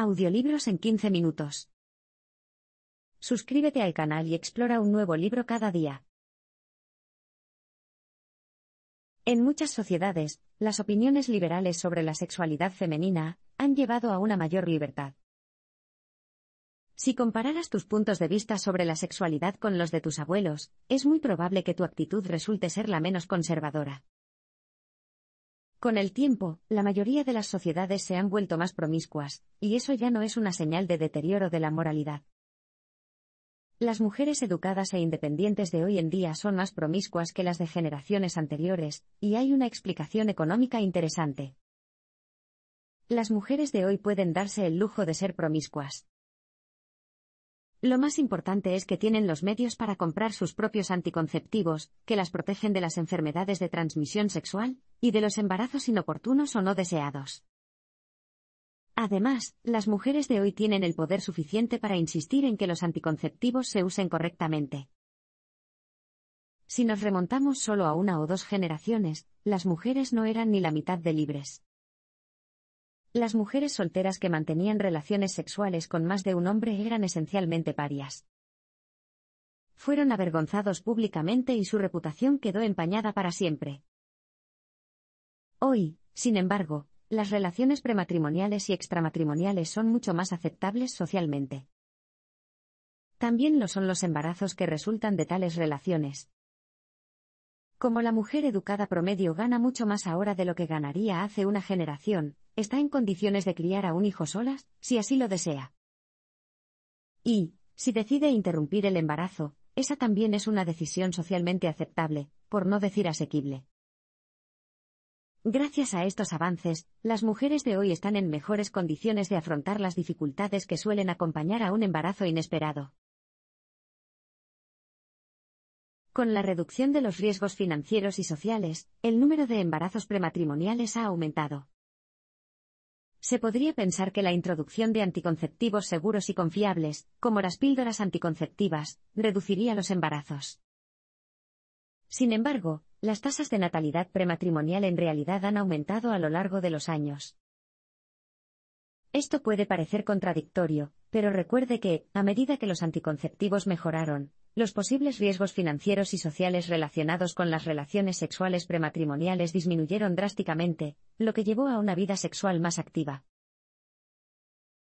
Audiolibros en 15 minutos. Suscríbete al canal y explora un nuevo libro cada día. En muchas sociedades, las opiniones liberales sobre la sexualidad femenina han llevado a una mayor libertad. Si compararas tus puntos de vista sobre la sexualidad con los de tus abuelos, es muy probable que tu actitud resulte ser la menos conservadora. Con el tiempo, la mayoría de las sociedades se han vuelto más promiscuas, y eso ya no es una señal de deterioro de la moralidad. Las mujeres educadas e independientes de hoy en día son más promiscuas que las de generaciones anteriores, y hay una explicación económica interesante. Las mujeres de hoy pueden darse el lujo de ser promiscuas. Lo más importante es que tienen los medios para comprar sus propios anticonceptivos, que las protegen de las enfermedades de transmisión sexual, y de los embarazos inoportunos o no deseados. Además, las mujeres de hoy tienen el poder suficiente para insistir en que los anticonceptivos se usen correctamente. Si nos remontamos solo a una o dos generaciones, las mujeres no eran ni la mitad de libres. Las mujeres solteras que mantenían relaciones sexuales con más de un hombre eran esencialmente parias. Fueron avergonzados públicamente y su reputación quedó empañada para siempre. Hoy, sin embargo, las relaciones prematrimoniales y extramatrimoniales son mucho más aceptables socialmente. También lo son los embarazos que resultan de tales relaciones. Como la mujer educada promedio gana mucho más ahora de lo que ganaría hace una generación, está en condiciones de criar a un hijo solas, si así lo desea. Y, si decide interrumpir el embarazo, esa también es una decisión socialmente aceptable, por no decir asequible. Gracias a estos avances, las mujeres de hoy están en mejores condiciones de afrontar las dificultades que suelen acompañar a un embarazo inesperado. Con la reducción de los riesgos financieros y sociales, el número de embarazos prematrimoniales ha aumentado. Se podría pensar que la introducción de anticonceptivos seguros y confiables, como las píldoras anticonceptivas, reduciría los embarazos. Sin embargo, las tasas de natalidad prematrimonial en realidad han aumentado a lo largo de los años. Esto puede parecer contradictorio, pero recuerde que, a medida que los anticonceptivos mejoraron, los posibles riesgos financieros y sociales relacionados con las relaciones sexuales prematrimoniales disminuyeron drásticamente, lo que llevó a una vida sexual más activa.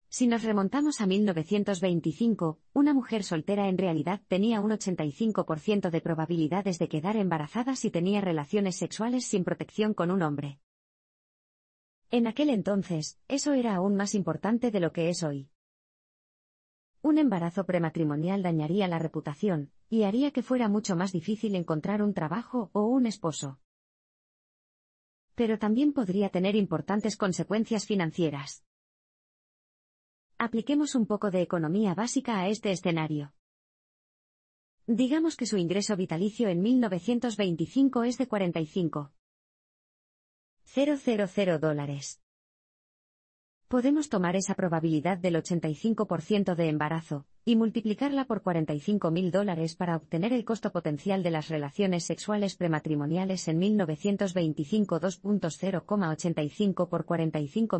Si nos remontamos a 1925, una mujer soltera en realidad tenía un 85% de probabilidades de quedar embarazada si tenía relaciones sexuales sin protección con un hombre. En aquel entonces, eso era aún más importante de lo que es hoy. Un embarazo prematrimonial dañaría la reputación, y haría que fuera mucho más difícil encontrar un trabajo o un esposo. Pero también podría tener importantes consecuencias financieras. Apliquemos un poco de economía básica a este escenario. Digamos que su ingreso vitalicio en 1925 es de $45.000. dólares podemos tomar esa probabilidad del 85% de embarazo, y multiplicarla por mil dólares para obtener el costo potencial de las relaciones sexuales prematrimoniales en 1925 2.0,85 por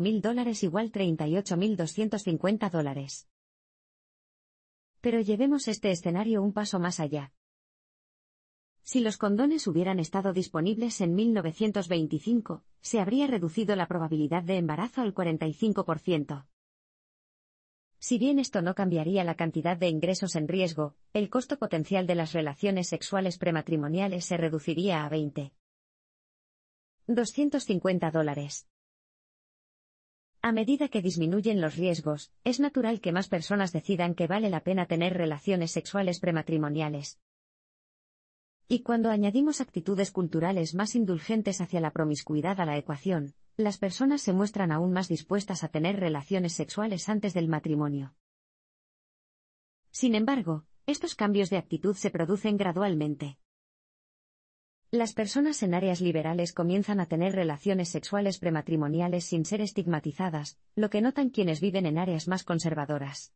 mil dólares igual 38.250 dólares. Pero llevemos este escenario un paso más allá, si los condones hubieran estado disponibles en 1925, se habría reducido la probabilidad de embarazo al 45%. Si bien esto no cambiaría la cantidad de ingresos en riesgo, el costo potencial de las relaciones sexuales prematrimoniales se reduciría a 20. 250 dólares. A medida que disminuyen los riesgos, es natural que más personas decidan que vale la pena tener relaciones sexuales prematrimoniales. Y cuando añadimos actitudes culturales más indulgentes hacia la promiscuidad a la ecuación, las personas se muestran aún más dispuestas a tener relaciones sexuales antes del matrimonio. Sin embargo, estos cambios de actitud se producen gradualmente. Las personas en áreas liberales comienzan a tener relaciones sexuales prematrimoniales sin ser estigmatizadas, lo que notan quienes viven en áreas más conservadoras.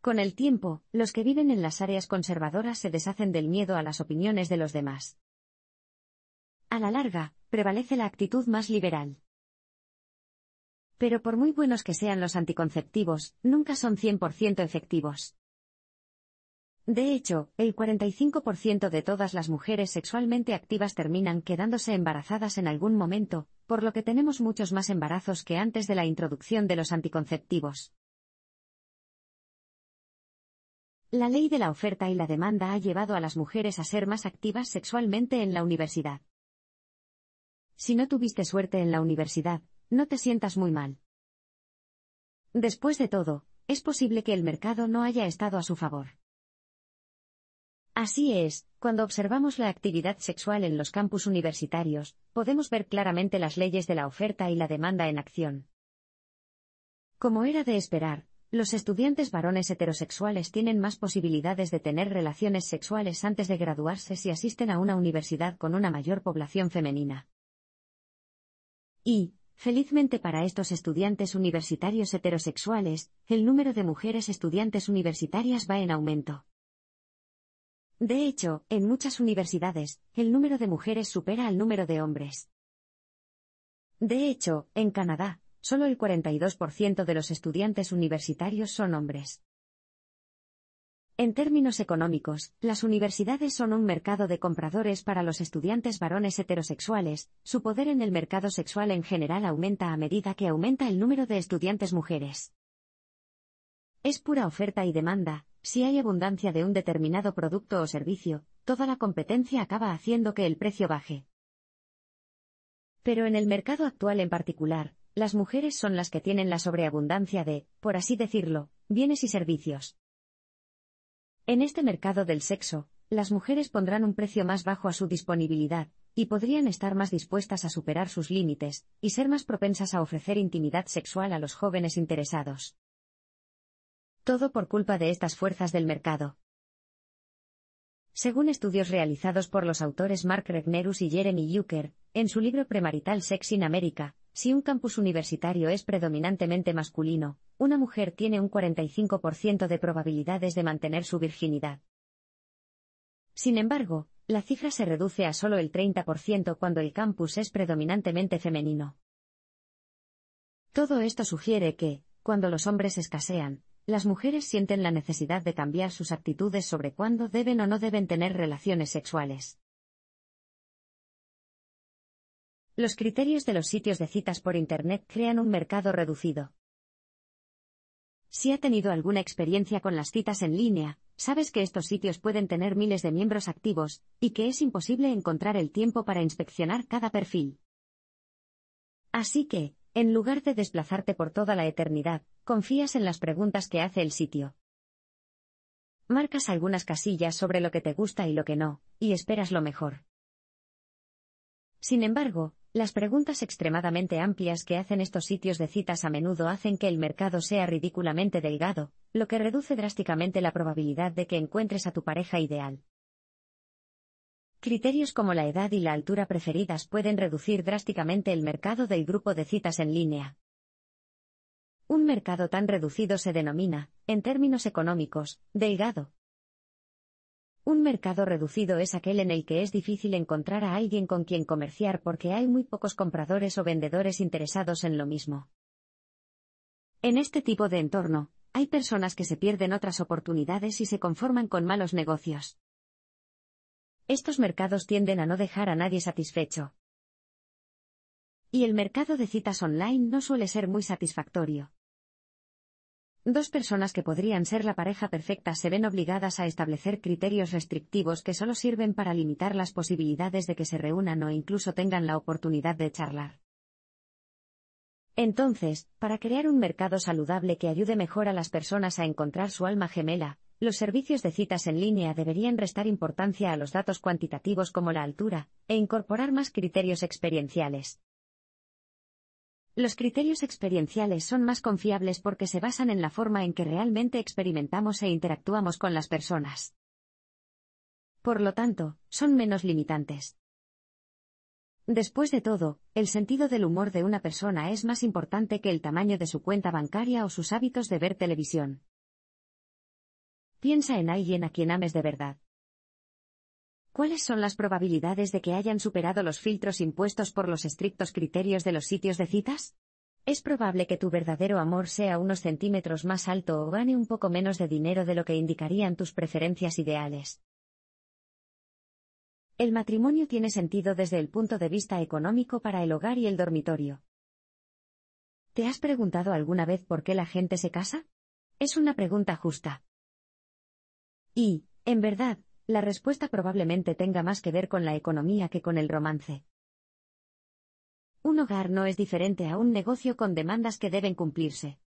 Con el tiempo, los que viven en las áreas conservadoras se deshacen del miedo a las opiniones de los demás. A la larga, prevalece la actitud más liberal. Pero por muy buenos que sean los anticonceptivos, nunca son 100% efectivos. De hecho, el 45% de todas las mujeres sexualmente activas terminan quedándose embarazadas en algún momento, por lo que tenemos muchos más embarazos que antes de la introducción de los anticonceptivos. La ley de la oferta y la demanda ha llevado a las mujeres a ser más activas sexualmente en la universidad. Si no tuviste suerte en la universidad, no te sientas muy mal. Después de todo, es posible que el mercado no haya estado a su favor. Así es, cuando observamos la actividad sexual en los campus universitarios, podemos ver claramente las leyes de la oferta y la demanda en acción. Como era de esperar, los estudiantes varones heterosexuales tienen más posibilidades de tener relaciones sexuales antes de graduarse si asisten a una universidad con una mayor población femenina. Y, felizmente para estos estudiantes universitarios heterosexuales, el número de mujeres estudiantes universitarias va en aumento. De hecho, en muchas universidades, el número de mujeres supera al número de hombres. De hecho, en Canadá, solo el 42% de los estudiantes universitarios son hombres. En términos económicos, las universidades son un mercado de compradores para los estudiantes varones heterosexuales, su poder en el mercado sexual en general aumenta a medida que aumenta el número de estudiantes mujeres. Es pura oferta y demanda, si hay abundancia de un determinado producto o servicio, toda la competencia acaba haciendo que el precio baje. Pero en el mercado actual en particular, las mujeres son las que tienen la sobreabundancia de, por así decirlo, bienes y servicios. En este mercado del sexo, las mujeres pondrán un precio más bajo a su disponibilidad, y podrían estar más dispuestas a superar sus límites, y ser más propensas a ofrecer intimidad sexual a los jóvenes interesados. Todo por culpa de estas fuerzas del mercado. Según estudios realizados por los autores Mark Regnerus y Jeremy Yucker, en su libro Premarital Sex in America, si un campus universitario es predominantemente masculino, una mujer tiene un 45% de probabilidades de mantener su virginidad. Sin embargo, la cifra se reduce a solo el 30% cuando el campus es predominantemente femenino. Todo esto sugiere que, cuando los hombres escasean, las mujeres sienten la necesidad de cambiar sus actitudes sobre cuándo deben o no deben tener relaciones sexuales. Los criterios de los sitios de citas por Internet crean un mercado reducido. Si ha tenido alguna experiencia con las citas en línea, sabes que estos sitios pueden tener miles de miembros activos, y que es imposible encontrar el tiempo para inspeccionar cada perfil. Así que, en lugar de desplazarte por toda la eternidad, confías en las preguntas que hace el sitio. Marcas algunas casillas sobre lo que te gusta y lo que no, y esperas lo mejor. Sin embargo, las preguntas extremadamente amplias que hacen estos sitios de citas a menudo hacen que el mercado sea ridículamente delgado, lo que reduce drásticamente la probabilidad de que encuentres a tu pareja ideal. Criterios como la edad y la altura preferidas pueden reducir drásticamente el mercado del grupo de citas en línea. Un mercado tan reducido se denomina, en términos económicos, delgado, un mercado reducido es aquel en el que es difícil encontrar a alguien con quien comerciar porque hay muy pocos compradores o vendedores interesados en lo mismo. En este tipo de entorno, hay personas que se pierden otras oportunidades y se conforman con malos negocios. Estos mercados tienden a no dejar a nadie satisfecho. Y el mercado de citas online no suele ser muy satisfactorio. Dos personas que podrían ser la pareja perfecta se ven obligadas a establecer criterios restrictivos que solo sirven para limitar las posibilidades de que se reúnan o incluso tengan la oportunidad de charlar. Entonces, para crear un mercado saludable que ayude mejor a las personas a encontrar su alma gemela, los servicios de citas en línea deberían restar importancia a los datos cuantitativos como la altura, e incorporar más criterios experienciales. Los criterios experienciales son más confiables porque se basan en la forma en que realmente experimentamos e interactuamos con las personas. Por lo tanto, son menos limitantes. Después de todo, el sentido del humor de una persona es más importante que el tamaño de su cuenta bancaria o sus hábitos de ver televisión. Piensa en alguien a quien ames de verdad. ¿Cuáles son las probabilidades de que hayan superado los filtros impuestos por los estrictos criterios de los sitios de citas? Es probable que tu verdadero amor sea unos centímetros más alto o gane un poco menos de dinero de lo que indicarían tus preferencias ideales. El matrimonio tiene sentido desde el punto de vista económico para el hogar y el dormitorio. ¿Te has preguntado alguna vez por qué la gente se casa? Es una pregunta justa. Y, en verdad, la respuesta probablemente tenga más que ver con la economía que con el romance. Un hogar no es diferente a un negocio con demandas que deben cumplirse.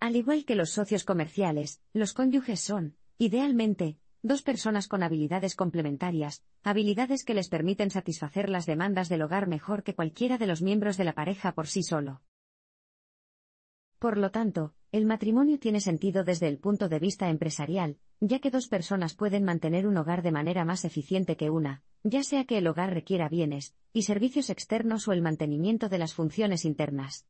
Al igual que los socios comerciales, los cónyuges son, idealmente, dos personas con habilidades complementarias, habilidades que les permiten satisfacer las demandas del hogar mejor que cualquiera de los miembros de la pareja por sí solo. Por lo tanto, el matrimonio tiene sentido desde el punto de vista empresarial, ya que dos personas pueden mantener un hogar de manera más eficiente que una, ya sea que el hogar requiera bienes y servicios externos o el mantenimiento de las funciones internas.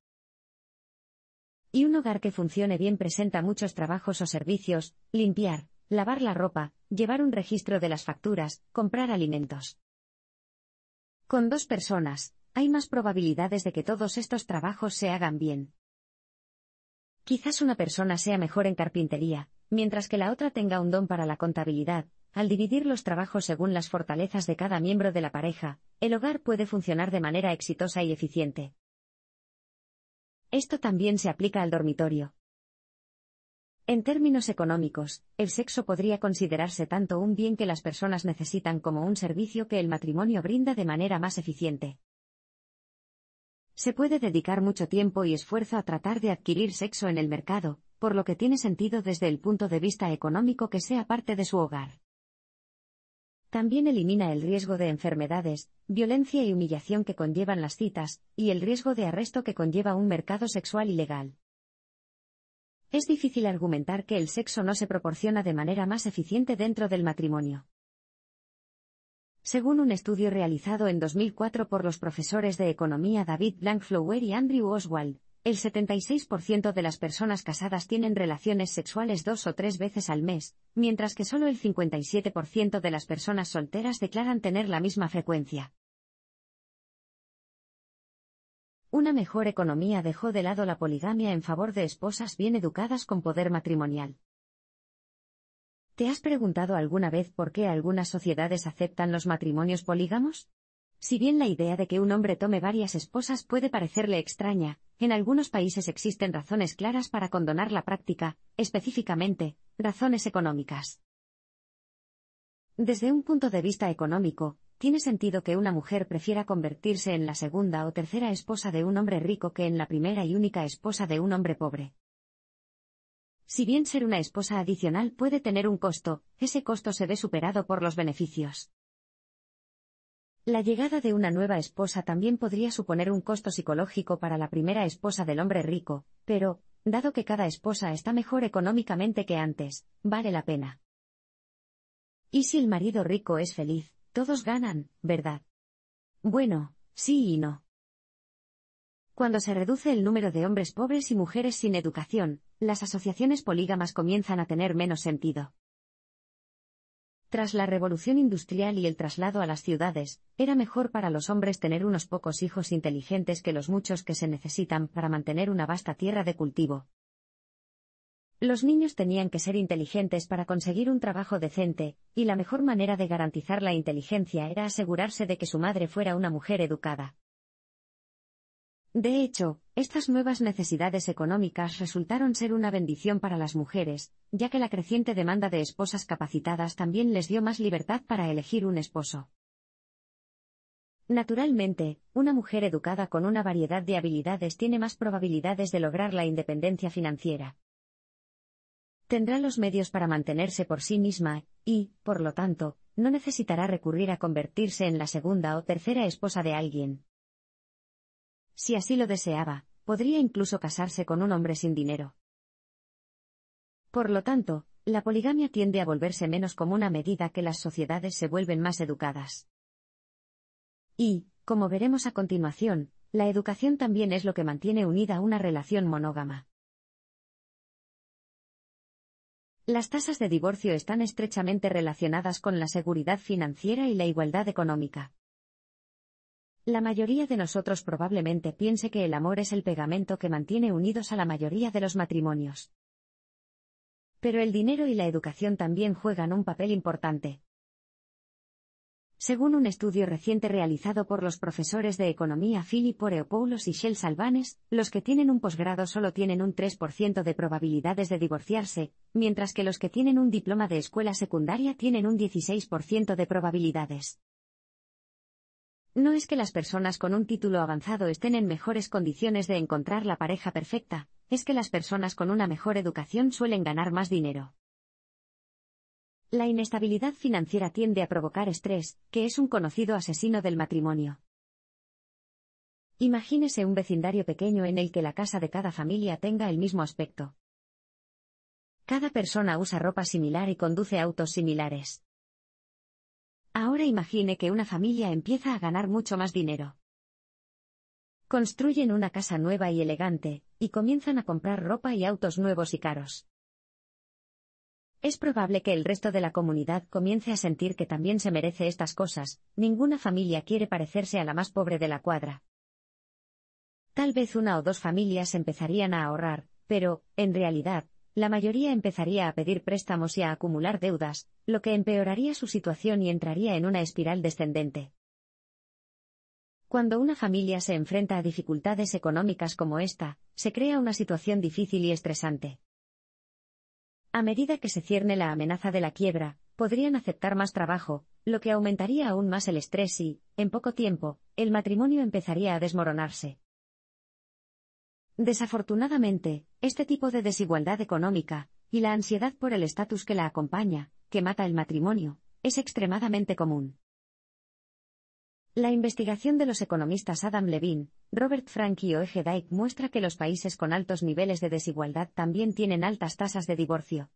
Y un hogar que funcione bien presenta muchos trabajos o servicios, limpiar, lavar la ropa, llevar un registro de las facturas, comprar alimentos. Con dos personas, hay más probabilidades de que todos estos trabajos se hagan bien. Quizás una persona sea mejor en carpintería, mientras que la otra tenga un don para la contabilidad. Al dividir los trabajos según las fortalezas de cada miembro de la pareja, el hogar puede funcionar de manera exitosa y eficiente. Esto también se aplica al dormitorio. En términos económicos, el sexo podría considerarse tanto un bien que las personas necesitan como un servicio que el matrimonio brinda de manera más eficiente. Se puede dedicar mucho tiempo y esfuerzo a tratar de adquirir sexo en el mercado, por lo que tiene sentido desde el punto de vista económico que sea parte de su hogar. También elimina el riesgo de enfermedades, violencia y humillación que conllevan las citas, y el riesgo de arresto que conlleva un mercado sexual ilegal. Es difícil argumentar que el sexo no se proporciona de manera más eficiente dentro del matrimonio. Según un estudio realizado en 2004 por los profesores de economía David Blankflower y Andrew Oswald, el 76% de las personas casadas tienen relaciones sexuales dos o tres veces al mes, mientras que solo el 57% de las personas solteras declaran tener la misma frecuencia. Una mejor economía dejó de lado la poligamia en favor de esposas bien educadas con poder matrimonial. ¿Te has preguntado alguna vez por qué algunas sociedades aceptan los matrimonios polígamos? Si bien la idea de que un hombre tome varias esposas puede parecerle extraña, en algunos países existen razones claras para condonar la práctica, específicamente, razones económicas. Desde un punto de vista económico, tiene sentido que una mujer prefiera convertirse en la segunda o tercera esposa de un hombre rico que en la primera y única esposa de un hombre pobre. Si bien ser una esposa adicional puede tener un costo, ese costo se ve superado por los beneficios. La llegada de una nueva esposa también podría suponer un costo psicológico para la primera esposa del hombre rico, pero, dado que cada esposa está mejor económicamente que antes, vale la pena. Y si el marido rico es feliz, todos ganan, ¿verdad? Bueno, sí y no. Cuando se reduce el número de hombres pobres y mujeres sin educación, las asociaciones polígamas comienzan a tener menos sentido. Tras la revolución industrial y el traslado a las ciudades, era mejor para los hombres tener unos pocos hijos inteligentes que los muchos que se necesitan para mantener una vasta tierra de cultivo. Los niños tenían que ser inteligentes para conseguir un trabajo decente, y la mejor manera de garantizar la inteligencia era asegurarse de que su madre fuera una mujer educada. De hecho, estas nuevas necesidades económicas resultaron ser una bendición para las mujeres, ya que la creciente demanda de esposas capacitadas también les dio más libertad para elegir un esposo. Naturalmente, una mujer educada con una variedad de habilidades tiene más probabilidades de lograr la independencia financiera. Tendrá los medios para mantenerse por sí misma, y, por lo tanto, no necesitará recurrir a convertirse en la segunda o tercera esposa de alguien si así lo deseaba, podría incluso casarse con un hombre sin dinero. Por lo tanto, la poligamia tiende a volverse menos común a medida que las sociedades se vuelven más educadas. Y, como veremos a continuación, la educación también es lo que mantiene unida una relación monógama. Las tasas de divorcio están estrechamente relacionadas con la seguridad financiera y la igualdad económica. La mayoría de nosotros probablemente piense que el amor es el pegamento que mantiene unidos a la mayoría de los matrimonios. Pero el dinero y la educación también juegan un papel importante. Según un estudio reciente realizado por los profesores de economía Philip Oreopoulos y Shell Salvanes, los que tienen un posgrado solo tienen un 3% de probabilidades de divorciarse, mientras que los que tienen un diploma de escuela secundaria tienen un 16% de probabilidades. No es que las personas con un título avanzado estén en mejores condiciones de encontrar la pareja perfecta, es que las personas con una mejor educación suelen ganar más dinero. La inestabilidad financiera tiende a provocar estrés, que es un conocido asesino del matrimonio. Imagínese un vecindario pequeño en el que la casa de cada familia tenga el mismo aspecto. Cada persona usa ropa similar y conduce autos similares. Ahora imagine que una familia empieza a ganar mucho más dinero. Construyen una casa nueva y elegante, y comienzan a comprar ropa y autos nuevos y caros. Es probable que el resto de la comunidad comience a sentir que también se merece estas cosas, ninguna familia quiere parecerse a la más pobre de la cuadra. Tal vez una o dos familias empezarían a ahorrar, pero, en realidad, la mayoría empezaría a pedir préstamos y a acumular deudas, lo que empeoraría su situación y entraría en una espiral descendente. Cuando una familia se enfrenta a dificultades económicas como esta, se crea una situación difícil y estresante. A medida que se cierne la amenaza de la quiebra, podrían aceptar más trabajo, lo que aumentaría aún más el estrés y, en poco tiempo, el matrimonio empezaría a desmoronarse. Desafortunadamente, este tipo de desigualdad económica, y la ansiedad por el estatus que la acompaña, que mata el matrimonio, es extremadamente común. La investigación de los economistas Adam Levine, Robert Frank y Oege Dyke muestra que los países con altos niveles de desigualdad también tienen altas tasas de divorcio.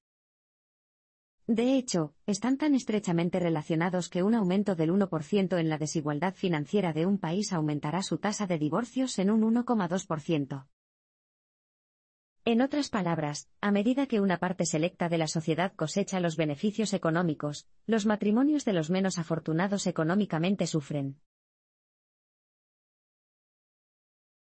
De hecho, están tan estrechamente relacionados que un aumento del 1% en la desigualdad financiera de un país aumentará su tasa de divorcios en un 1,2%. En otras palabras, a medida que una parte selecta de la sociedad cosecha los beneficios económicos, los matrimonios de los menos afortunados económicamente sufren.